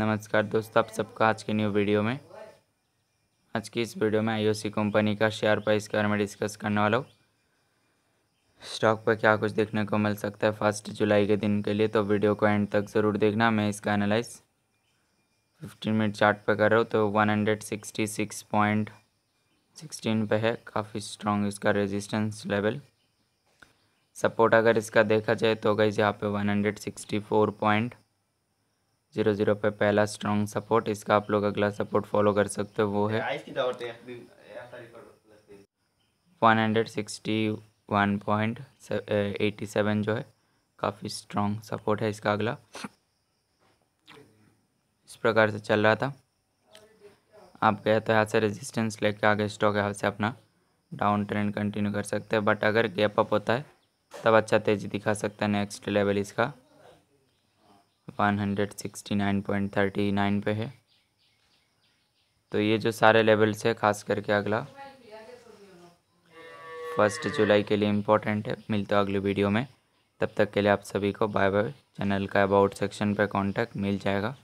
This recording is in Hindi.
नमस्कार दोस्तों आप सबका आज के न्यू वीडियो में आज की इस वीडियो में आईओसी कंपनी का शेयर प्राइस के बारे में डिस्कस करने वाला हूँ स्टॉक पर क्या कुछ देखने को मिल सकता है फर्स्ट जुलाई के दिन के लिए तो वीडियो को एंड तक ज़रूर देखना मैं इसका एनालाइज फिफ्टीन मिनट चार्ट पर कर रहा हूँ तो one hundred sixty six point sixteen पर है काफ़ी स्ट्रॉन्ग इसका रेजिस्टेंस लेवल सपोर्ट अगर इसका देखा जाए तो गई यहाँ पे one hundred sixty four point zero zero पे पहला स्ट्रॉन्ग सपोर्ट इसका आप लोग अगला सपोर्ट फॉलो कर सकते हो वो है one hundred sixty one point eighty seven जो है काफ़ी स्ट्रॉन्ग सपोर्ट है इसका अगला इस प्रकार से चल रहा था आप गए तो यहाँ से रेजिस्टेंस लेके आगे स्टॉक यहाँ से अपना डाउन ट्रेंड कंटिन्यू कर सकते हैं बट अगर गैप अप होता है तब अच्छा तेज़ी दिखा सकता है नेक्स्ट लेवल इसका one hundred sixty nine point thirty nine पे है तो ये जो सारे लेवल्स है खास करके अगला फर्स्ट जुलाई के लिए इम्पोर्टेंट है मिलता हो अगली वीडियो में तब तक के लिए आप सभी को बाय बाय चैनल का अबाउट सेक्शन पर कांटेक्ट मिल जाएगा